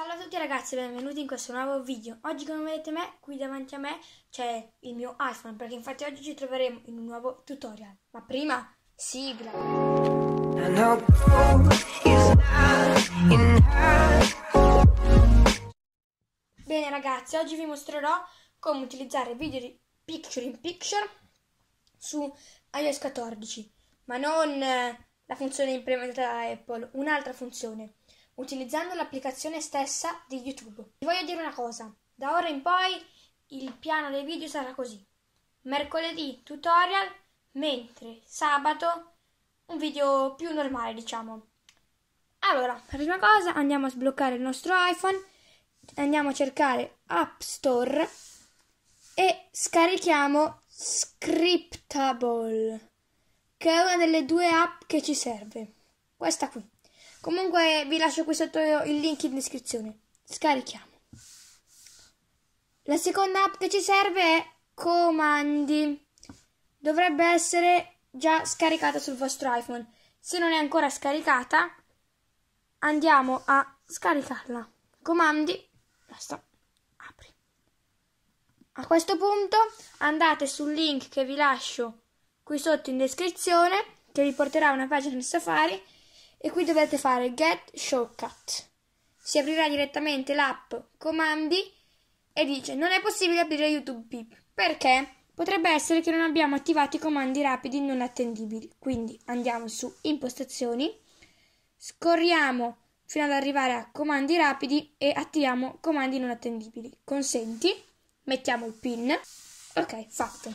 Salve a tutti ragazzi e benvenuti in questo nuovo video. Oggi come vedete me, qui davanti a me c'è il mio iPhone perché infatti oggi ci troveremo in un nuovo tutorial. Ma prima, sigla! Bene ragazzi, oggi vi mostrerò come utilizzare video di picture in picture su iOS 14, ma non eh, la funzione implementata da Apple, un'altra funzione utilizzando l'applicazione stessa di YouTube. Vi voglio dire una cosa, da ora in poi il piano dei video sarà così. Mercoledì tutorial, mentre sabato un video più normale, diciamo. Allora, prima cosa andiamo a sbloccare il nostro iPhone, andiamo a cercare App Store e scarichiamo Scriptable, che è una delle due app che ci serve. Questa qui. Comunque vi lascio qui sotto il link in descrizione. Scarichiamo. La seconda app che ci serve è Comandi. Dovrebbe essere già scaricata sul vostro iPhone. Se non è ancora scaricata, andiamo a scaricarla. Comandi. Basta. Apri. A questo punto andate sul link che vi lascio qui sotto in descrizione che vi porterà a una pagina di Safari e qui dovete fare get shortcut. Si aprirà direttamente l'app comandi e dice non è possibile aprire YouTube Pip perché potrebbe essere che non abbiamo attivato i comandi rapidi non attendibili. Quindi andiamo su impostazioni, scorriamo fino ad arrivare a comandi rapidi e attiviamo comandi non attendibili. Consenti, mettiamo il pin. Ok, fatto.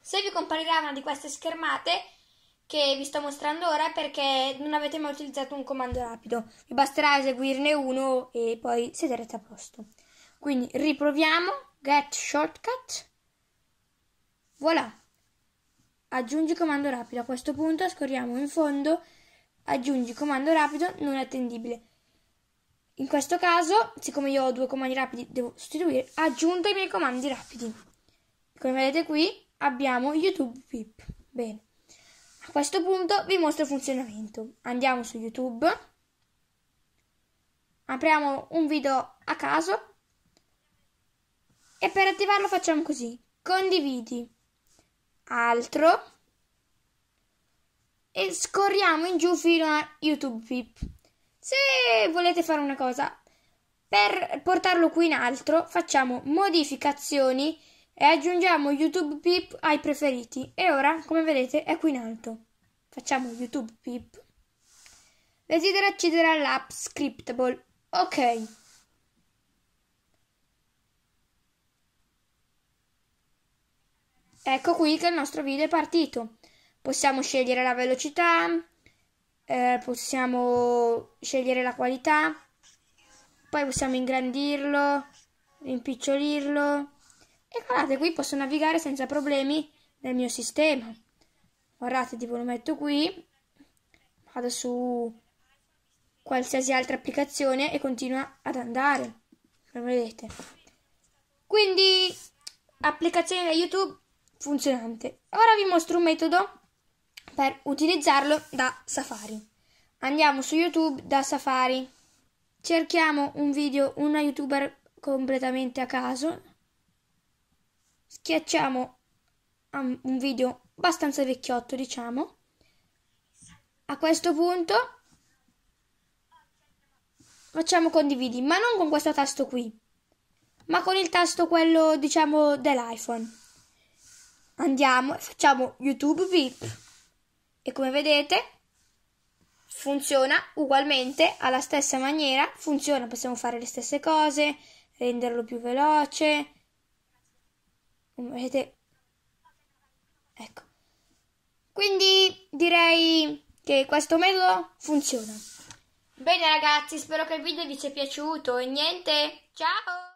Se vi comparirà una di queste schermate che vi sto mostrando ora perché non avete mai utilizzato un comando rapido. Vi basterà eseguirne uno e poi siederete a posto. Quindi riproviamo get shortcut. Voilà. Aggiungi comando rapido. A questo punto scorriamo in fondo aggiungi comando rapido non attendibile. In questo caso, siccome io ho due comandi rapidi, devo sostituire, aggiunto i miei comandi rapidi. Come vedete qui abbiamo YouTube Pip. Bene. A questo punto vi mostro il funzionamento. Andiamo su YouTube, apriamo un video a caso e per attivarlo facciamo così. Condividi, altro e scorriamo in giù fino a YouTube VIP. Se volete fare una cosa, per portarlo qui in altro facciamo modificazioni e aggiungiamo YouTube Pip ai preferiti e ora, come vedete, è qui in alto. Facciamo YouTube Pip. Desidero accedere all'app Scriptable. Ok. Ecco qui che il nostro video è partito. Possiamo scegliere la velocità, eh, possiamo scegliere la qualità, poi possiamo ingrandirlo, rimpicciolirlo e guardate, qui posso navigare senza problemi nel mio sistema. Guardate, tipo lo metto qui, vado su qualsiasi altra applicazione e continua ad andare. Come vedete. Quindi, applicazione da YouTube funzionante. Ora vi mostro un metodo per utilizzarlo da Safari. Andiamo su YouTube da Safari. Cerchiamo un video, una youtuber completamente a caso schiacciamo un video abbastanza vecchiotto, diciamo. A questo punto facciamo condividi, ma non con questo tasto qui, ma con il tasto quello, diciamo, dell'iPhone. Andiamo e facciamo YouTube VIP. E come vedete funziona ugualmente alla stessa maniera, funziona, possiamo fare le stesse cose, renderlo più veloce, come vedete ecco quindi direi che questo metodo funziona bene ragazzi spero che il video vi sia piaciuto e niente ciao